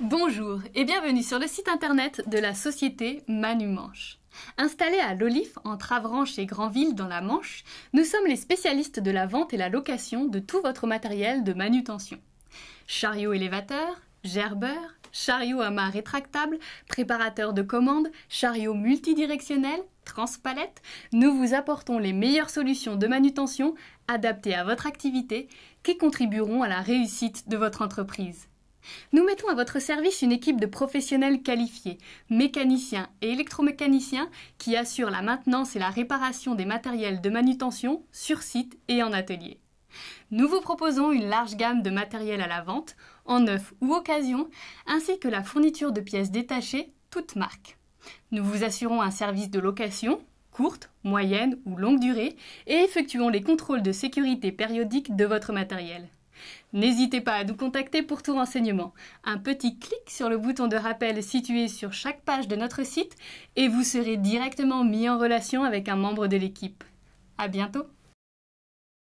Bonjour et bienvenue sur le site internet de la société Manu Manche. Installés à l'Olif, entre Avranches et Granville dans la Manche, nous sommes les spécialistes de la vente et la location de tout votre matériel de manutention. Chariot élévateur, gerbeur, chariot à mât rétractable, préparateur de commandes, chariot multidirectionnel, transpalette, nous vous apportons les meilleures solutions de manutention adaptées à votre activité qui contribueront à la réussite de votre entreprise. Nous mettons à votre service une équipe de professionnels qualifiés, mécaniciens et électromécaniciens, qui assurent la maintenance et la réparation des matériels de manutention sur site et en atelier. Nous vous proposons une large gamme de matériel à la vente, en neuf ou occasion, ainsi que la fourniture de pièces détachées, toutes marques. Nous vous assurons un service de location, courte, moyenne ou longue durée, et effectuons les contrôles de sécurité périodiques de votre matériel. N'hésitez pas à nous contacter pour tout renseignement. Un petit clic sur le bouton de rappel situé sur chaque page de notre site et vous serez directement mis en relation avec un membre de l'équipe. À bientôt!